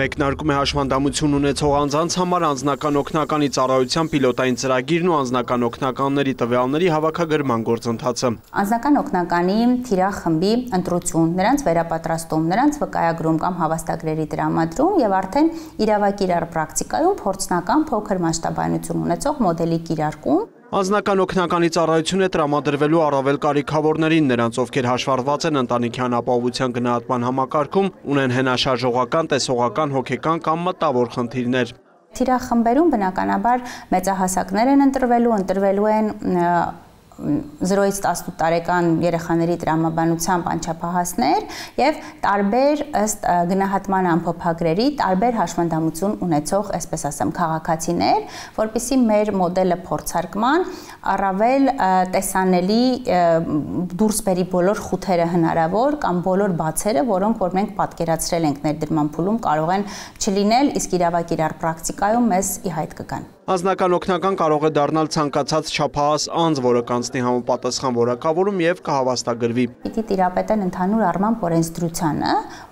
Մեկնարկում է հաշվանդամություն ունեցող անձանց համար անձնական օգնականի ծառայության պիլոտային ծրագիրն ու անձնական օգնականների տվյալների հավաքագրման գործընթացը։ Անձնական օգնականի թիրախմբի ընտրություն, նրանց վերապատրաստում, նրանց վկայագրում կամ հավաստագրերի դրամադրում եւ արդեն իրավակիրառ պրակտիկայում փորձնական փոքր մասշտաբայնություն ունեցող մոդելի կիրարկում Անձնական օգնականի ծառայությունը տրամադրվելու առավել կարիքավորներին, նրանց ովքեր հաշվարված են ընտանիքյան ապահովության գնահատման համակարգում, ունեն հենաշարժողական, տեսողական, հոգեկան կամ մտավոր խնդիրներ։ Թիրախմբերում բնականաբար մեծահասակներ են ընտրվելու, ընտրվելու են 0-ից 18 տարեկան երեխաների տրամաբանությամբ անչափահասներ եւ տարբեր ըստ գնահատման ամփոփագրերի տարբեր հաշվանդամություն ունեցող, այսպես ասեմ, քաղաքացիներ, որբիսի մեր մոդելը փորձարկման առավել տեսանելի դուրս բերի բոլոր խութերը հնարավոր կամ բոլոր բացերը, որոնք որ մենք պատկերացրել ենք ներդրման փուլում կարող են չլինել, իսկ իրավակ իրար պրակտիկայում մեզ ի հայտ կգան։ Անձնական օգնական կարող է դառնալ ցանկացած չափահաս անձ, որը կանցնի համապատասխան որակավորում եւ կհավաստագրվի։ Պիտի տիրապետեն ընդհանուր առմամբ օրենսդրությանը,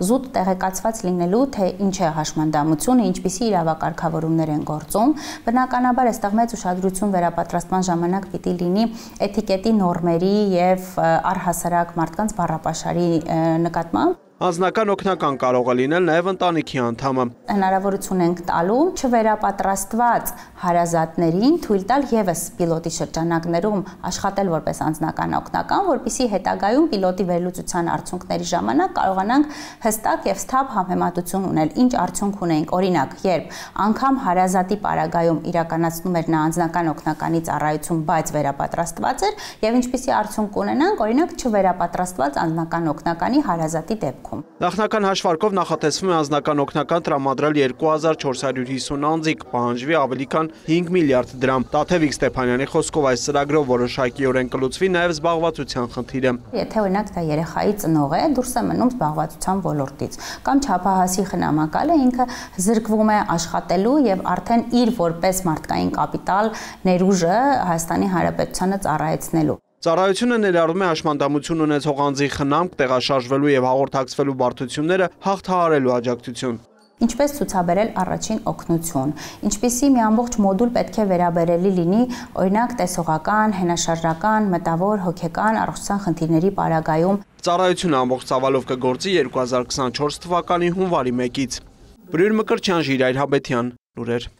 զուտ տեղեկացված լինելու թե ինչ է հաշմանդամությունը, ինչպիսի իրավակարգավորումներ են գործում։ Բնականաբար այստեղ մեծ ուշադրություն վերապատրաստման ժամանակ պիտի լինի էթիկետի նորմերի եւ առհասարակ մարդկանց բառապաշարի նկատմամբ անձնական օգնական կարող է լինել նաև ընտանիքի անդամը։ Հնարավորություն ենք տալու չվերապատրաստված հարազատներին թույլ տալ եւս պիլոտի շրջանակներում աշխատել որպես անձնական օգնական, որբիսի հետագայում պիլոտի վերլուծության արդյունքների ժամանակ կարողանանք հստակ եւ սթաբ համեմատություն ունել, ինչ արդյունք ունենք։ Օրինակ, երբ անգամ հարազատի պարագայում իրականացնում էր նա անձնական օգնականի ծառայություն, բայց վերապատրաստված էր եւ ինչպիսի արդյունք կունենանք, օրինակ չվերապատրաստված անձնական օգնականի հարազատի դեպքում տարիքում։ Նախնական հաշվարկով նախատեսվում է անձնական օգնական տրամադրել 2450 անձիկ, պահանջվի ավելի քան 5 միլիարդ դրամ։ Տաթևիկ Ստեփանյանի խոսքով այս ծրագրով որոշակիորեն կլուծվի նաև զբաղվածության խնդիրը։ Եթե օրինակ դա երեխայի ծնող է, դուրս է մնում զբաղվածության ոլորտից, կամ չափահասի խնամակալը ինքը զրկվում է աշխատելու եւ արդեն իր որպես մարդկային կապիտալ ներուժը Հայաստանի Հանրապետությանը ծառայեցնելու։ Ծառայությունը ներառում է հաշմանդամություն ունեցող անձի խնամք, տեղաշարժվելու եւ հաղորդակցվելու բարդությունները հաղթահարելու աջակցություն ինչպես ցուցաբերել առաջին օգնություն, ինչպիսի մի ամբողջ մոդուլ պետք է վերաբերելի լինի, օրինակ տեսողական, հենաշարժական, մտավոր, հոգեկան, առողջության խնդիրների պարագայում։ Ծառայությունը ամբողջ ցավալով կգործի 2024 թվականի հունվարի 1-ից։ Բրյուր Մկրչյան, Ժիրայր Հաբետյան, լուրեր։